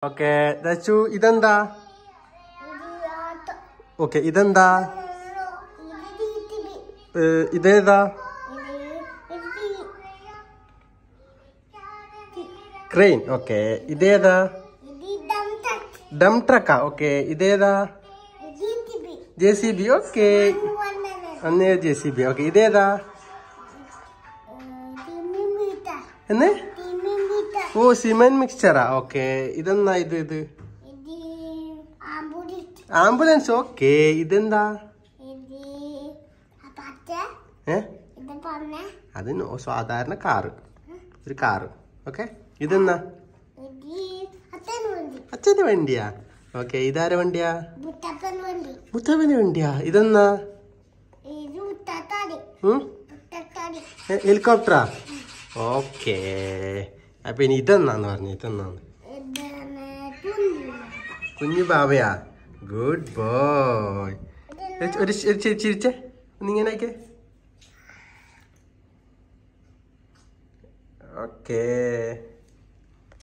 Oke, dacu idenda. Oke, idenda. Eh, ideda. Crane, oke. Ideda. Damtraka, oke. Ideda. JCB, oke. Ane JCB, oke. Ideda. Ane? ഓ cement മിക്സ്ചറാ okay ഇതെന്താ ഇത് ഇത് ambulance okay ഇതെന്താ അത് സാധാരണ കാറ് ഒരു കാറ് ഓക്കെ ഇതെന്നാ അച്ഛന് വണ്ടിയാ ഓക്കെ ഇതാര വണ്ടിയാ മുത്തപ്പന് വണ്ടിയാ ഇതെന്നാ ഹെലികോപ്റ്ററാ ഓക്കേ അപ്പൊ ഇനി ഇതെന്നാന്ന് പറഞ്ഞു ഇതെന്നാന്ന് കുഞ്ഞു ബാബയാ ഗുഡ് ബോയ് ഒരു ചിരിച്ചേ ഒന്നിങ്ങനെയൊക്കെ ഓക്കേ